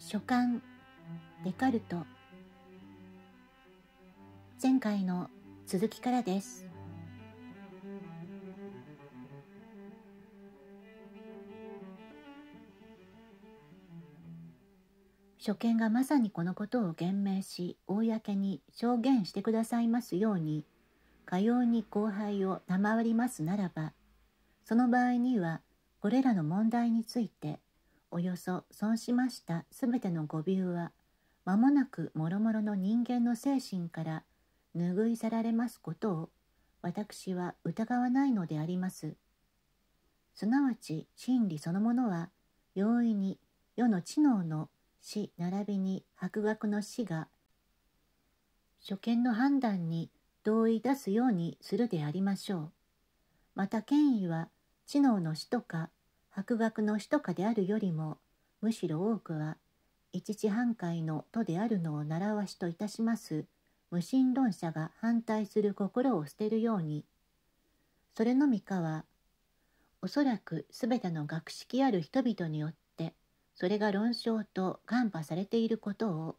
書簡デカルト前回の続きからです書見がまさにこのことを言明し公に証言してくださいますようにかように後輩を賜りますならばその場合にはこれらの問題についておよそ損しましたすべての誤謬は間もなくもろもろの人間の精神から拭い去られますことを私は疑わないのであります。すなわち真理そのものは容易に世の知能の死並びに博学の死が初見の判断に同意出すようにするでありましょう。また権威は知能の死とか学学の首都下であるよりもむしろ多くは一時半解の都であるのを習わしといたします無神論者が反対する心を捨てるようにそれのみかはおそらく全ての学識ある人々によってそれが論証と看破されていることを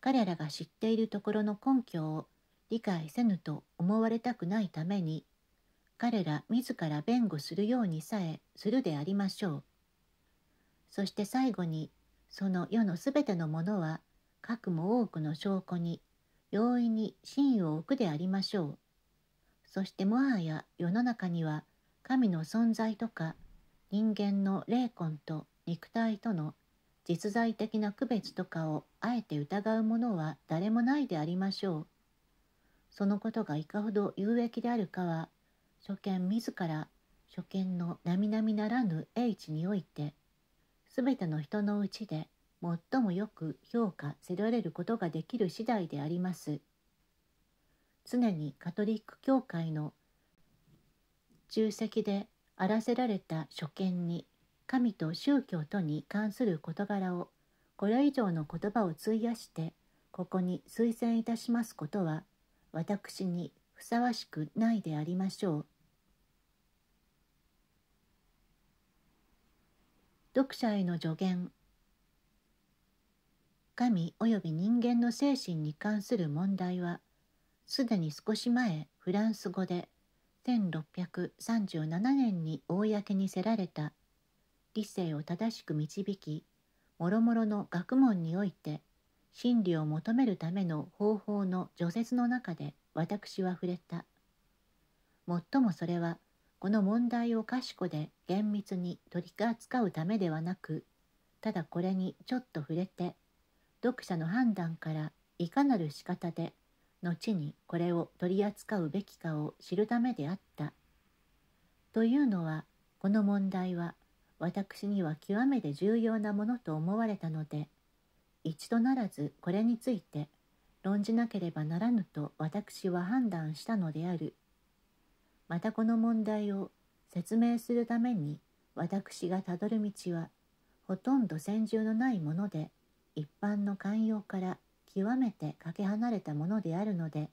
彼らが知っているところの根拠を理解せぬと思われたくないために彼ら自ら弁護するようにさえするでありましょう。そして最後に、その世のすべてのものは、核も多くの証拠に、容易に真意を置くでありましょう。そしてもはや世の中には、神の存在とか、人間の霊魂と肉体との実在的な区別とかをあえて疑うものは誰もないでありましょう。そのことがいかほど有益であるかは初見自ら初見の並々ならぬ英知において全ての人のうちで最もよく評価せられることができる次第であります。常にカトリック教会の重責で荒らせられた所見に神と宗教とに関する事柄をこれ以上の言葉を費やしてここに推薦いたしますことは私にふさわしくないでありましょう。読者への助言神及び人間の精神に関する問題はすでに少し前フランス語で1637年に公にせられた理性を正しく導きもろもろの学問において真理を求めるための方法の除説の中で私は触れた。もっともそれはこの問題を賢で厳密に取り扱うためではなくただこれにちょっと触れて読者の判断からいかなる仕方で後にこれを取り扱うべきかを知るためであった。というのはこの問題は私には極めて重要なものと思われたので一度ならずこれについて論じなければならぬと私は判断したのである。またこの問題を説明するために私がたどる道はほとんど戦従のないもので一般の寛容から極めてかけ離れたものであるので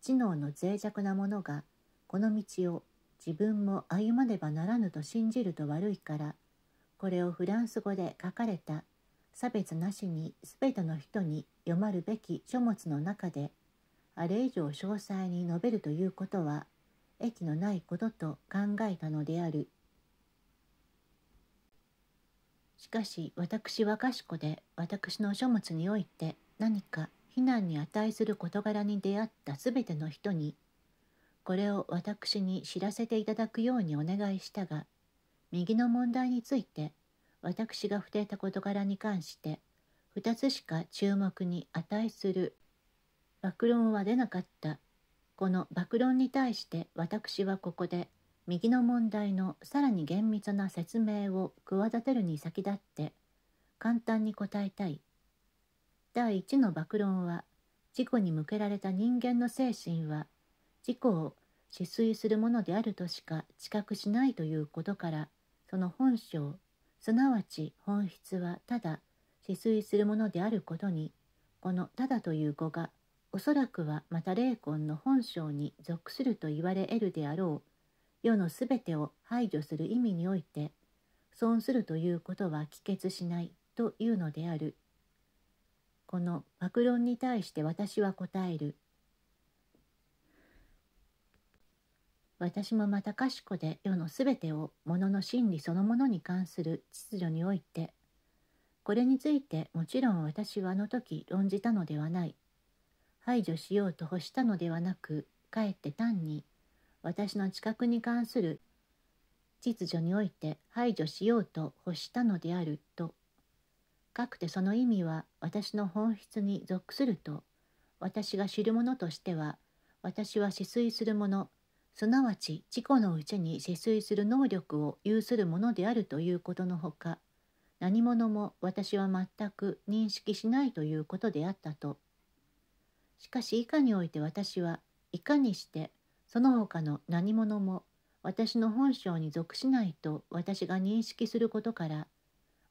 知能の脆弱なものがこの道を自分も歩まねばならぬと信じると悪いからこれをフランス語で書かれた差別なしに全ての人に読まるべき書物の中であれ以上詳細に述べるということは益のないことと考えたのであるしかし私は賢で私の書物において何か非難に値する事柄に出会ったすべての人にこれを私に知らせていただくようにお願いしたが右の問題について私が触れた事柄に関して2つしか注目に値する暴論は出なかったこの暴論に対して私はここで右の問題のさらに厳密な説明を企てるに先立って簡単に答えたい。第1の暴論は自己に向けられた人間の精神は自己を止水するものであるとしか知覚しないということからその本性すなわち本質はただ止水するものであることにこの「ただ」という語が「おそらくはまた霊魂の本性に属すると言われ得るであろう世のすべてを排除する意味において損するということは帰結しないというのである。この爆論に対して私は答える。私もまた賢で世のすべてを物の真理そのものに関する秩序においてこれについてもちろん私はあの時論じたのではない排除しようと欲したのではなくかえって単に私の知覚に関する秩序において排除しようと欲したのであるとかくてその意味は私の本質に属すると私が知るものとしては私は止水するものすなわち自己のうちに止水する能力を有するものであるということのほか何者も私は全く認識しないということであったとしかし以下において私はいかにしてその他の何者も私の本性に属しないと私が認識することから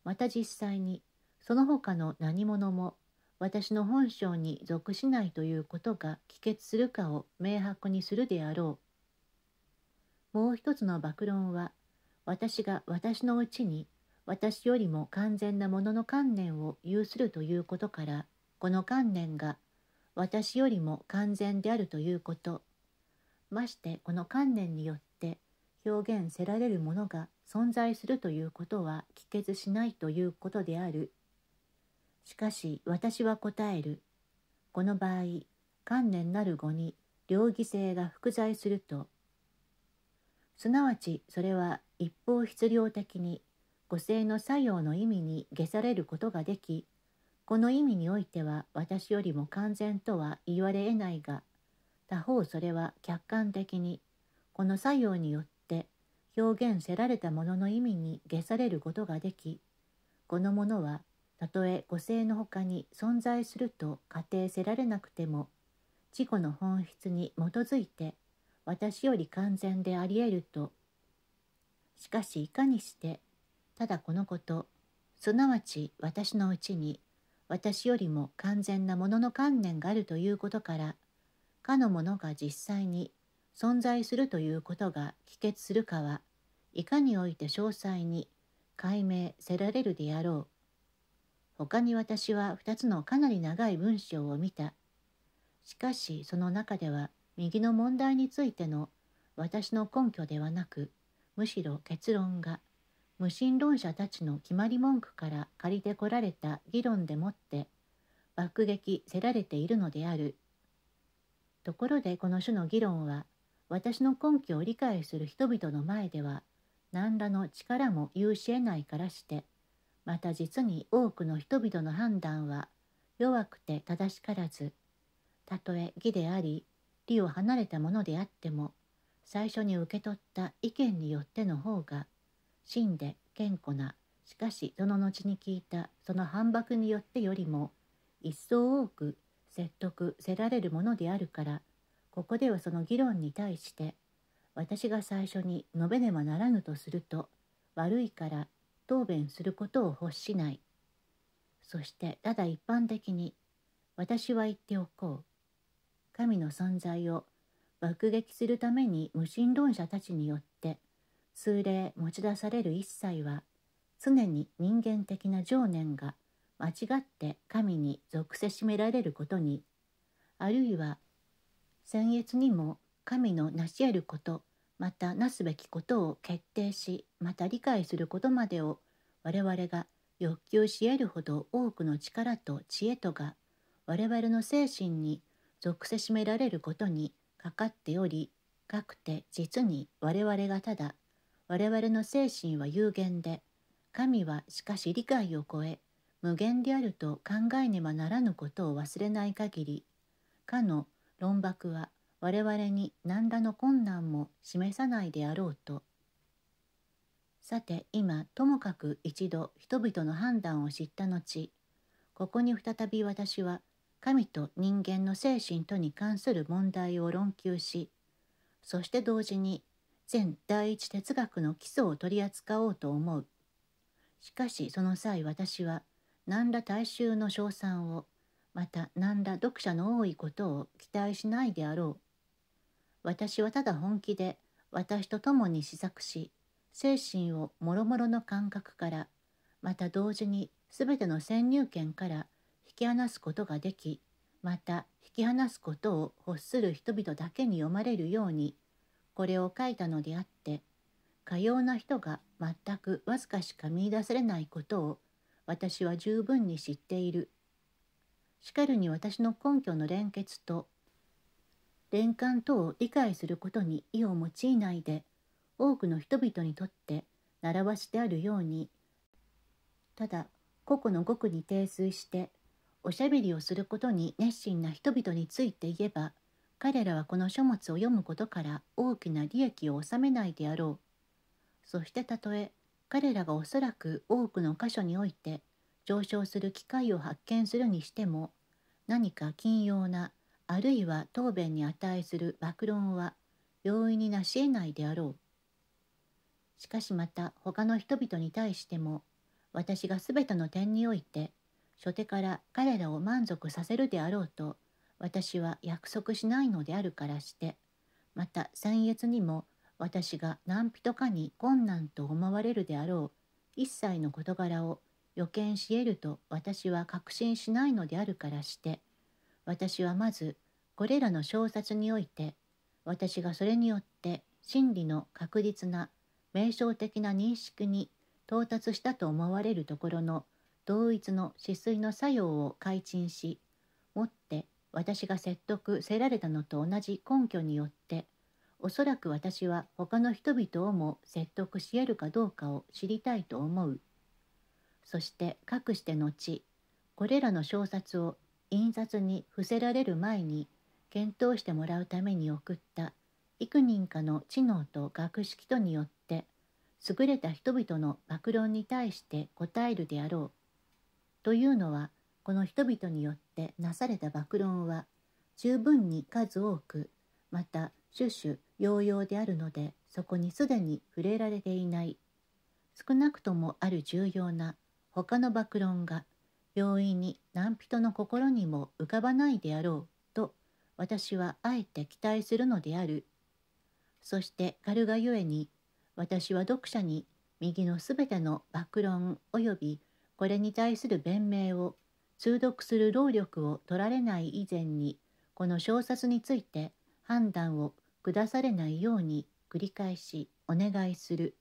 また実際にその他の何者も私の本性に属しないということが帰結するかを明白にするであろう。もう一つの暴論は私が私のうちに私よりも完全なものの観念を有するということからこの観念が私よりも完全であるということましてこの観念によって表現せられるものが存在するということは帰結しないということであるしかし私は答えるこの場合観念なる語に両義性が複在するとすなわちそれは一方質量的に語性の作用の意味に下されることができこの意味においては私よりも完全とは言われえないが他方それは客観的にこの作用によって表現せられたものの意味に下されることができこのものはたとえ個性のほかに存在すると仮定せられなくても自己の本質に基づいて私より完全であり得るとしかしいかにしてただこのことすなわち私のうちに私よりも完全なものの観念があるということからかのものが実際に存在するということが帰結するかはいかにおいて詳細に解明せられるであろう。他に私は2つのかなり長い文章を見た。しかしその中では右の問題についての私の根拠ではなくむしろ結論が無神論者たちの決まり文句から借りてこられた議論でもって爆撃せられているのである。ところでこの種の議論は私の根拠を理解する人々の前では何らの力も有し得ないからしてまた実に多くの人々の判断は弱くて正しからずたとえ義であり理を離れたものであっても最初に受け取った意見によっての方が死んで健康なしかしその後に聞いたその反駁によってよりも一層多く説得せられるものであるからここではその議論に対して私が最初に述べねばならぬとすると悪いから答弁することを欲しないそしてただ一般的に私は言っておこう神の存在を爆撃するために無神論者たちによっ数例持ち出される一切は常に人間的な情念が間違って神に属せしめられることにあるいは先越にも神の成し得ることまたなすべきことを決定しまた理解することまでを我々が欲求し得るほど多くの力と知恵とが我々の精神に属せしめられることにかかっておりかくて実に我々がただ我々の精神は有限で神はしかし理解を超え無限であると考えねばならぬことを忘れない限りかの論博は我々に何らの困難も示さないであろうと。さて今ともかく一度人々の判断を知った後ここに再び私は神と人間の精神とに関する問題を論求しそして同時に全第一哲学の基礎を取り扱おうと思う。しかしその際私は何ら大衆の称賛をまた何ら読者の多いことを期待しないであろう。私はただ本気で私と共に試作し精神をもろもろの感覚からまた同時に全ての先入権から引き離すことができまた引き離すことを欲する人々だけに読まれるようにこれを書いたのであってかような人が全くわずかしか見いだされないことを私は十分に知っている。しかるに私の根拠の連結と連関等を理解することに意を用いないで多くの人々にとって習わしであるようにただ個々の語句に定水しておしゃべりをすることに熱心な人々について言えば彼らはこの書物を読むことから大きな利益を収めないであろう。そしてたとえ彼らがおそらく多くの箇所において上昇する機会を発見するにしても何か金用なあるいは答弁に値する暴論は容易になし得ないであろう。しかしまた他の人々に対しても私が全ての点において初手から彼らを満足させるであろうと私は約束しないのであるからして、また先月にも私が何人かに困難と思われるであろう一切の事柄を予見し得ると私は確信しないのであるからして、私はまずこれらの小説において、私がそれによって真理の確実な名称的な認識に到達したと思われるところの同一の止水の作用を改陳し、もって私が説得せられたのと同じ根拠によっておそらく私は他の人々をも説得し得るかどうかを知りたいと思うそしてかくして後これらの小冊を印刷に伏せられる前に検討してもらうために送った幾人かの知能と学識とによって優れた人々の暴論に対して答えるであろうというのはこの人々によってなされた暴論は十分に数多くまた種々揚々であるのでそこにすでに触れられていない少なくともある重要な他の暴論が容易に何人の心にも浮かばないであろうと私はあえて期待するのであるそして軽がゆえに私は読者に右のすべての暴論及びこれに対する弁明を通読する労力を取られない以前にこの小冊について判断を下されないように繰り返しお願いする